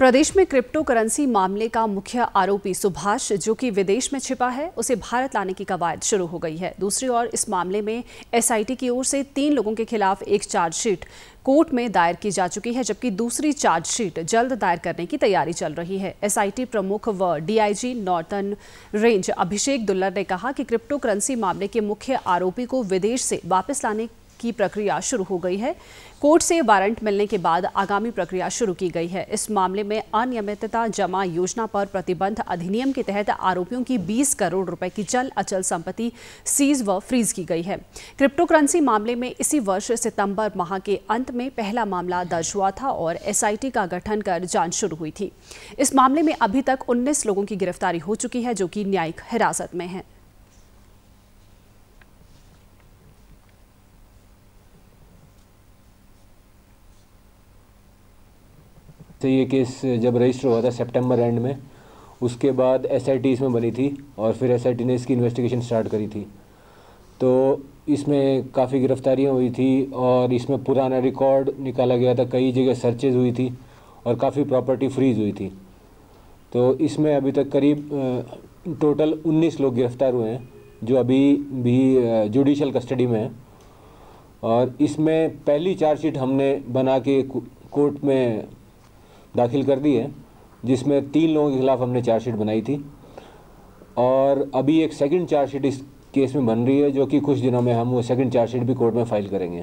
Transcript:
प्रदेश में crypto currency मामले का मुख्य आरोपी सुभाष जो कि विदेश में छिपा है उसे भारत लाने की कवायद शुरू हो गई है दूसरी ओर इस मामले में एसआईटी की ओर से तीन लोगों के खिलाफ एक चार्जशीट कोर्ट में दायर की जा चुकी है जबकि दूसरी चार्जशीट जल्द दायर करने की तैयारी चल रही है एसआईटी प्रमुख व DIG northern range Abhishek Dullar ने कहा कि क्रिप्टो करेंसी मामले के मुख्य आरोपी को विदेश से वापस लाने की प्रक्रिया शुरू हो गई है कोर्ट से वारंट मिलने के बाद आगामी प्रक्रिया शुरू की गई है इस मामले में अनियमितता जमा योजना पर प्रतिबंध अधिनियम के तहत आरोपियों की 20 करोड़ रुपए की चल अचल संपत्ति सीज व फ्रीज की गई है क्रिप्टो करेंसी मामले में इसी वर्ष सितंबर माह के अंत में पहला मामला दर्ज हुआ था और एस का गठन कर जांच शुरू हुई थी इस मामले में अभी तक उन्नीस लोगों की गिरफ्तारी हो चुकी है जो कि न्यायिक हिरासत में है तो ये केस जब रजिस्टर हुआ था सेप्टेम्बर एंड में उसके बाद एस इसमें बनी थी और फिर एस ने इसकी इन्वेस्टिगेशन स्टार्ट करी थी तो इसमें काफ़ी गिरफ्तारियां हुई थी और इसमें पुराना रिकॉर्ड निकाला गया था कई जगह सर्चेज हुई थी और काफ़ी प्रॉपर्टी फ्रीज हुई थी तो इसमें अभी तक करीब टोटल 19 लोग गिरफ्तार हुए हैं जो अभी भी जुडिशल कस्टडी में हैं और इसमें पहली चार्जशीट हमने बना के कोर्ट में दाखिल कर दी है जिसमें तीन लोगों के खिलाफ हमने चार्जशीट बनाई थी और अभी एक सेकंड चार्जशीट इस केस में बन रही है जो कि कुछ दिनों में हम वो सेकंड चार्जशीट भी कोर्ट में फाइल करेंगे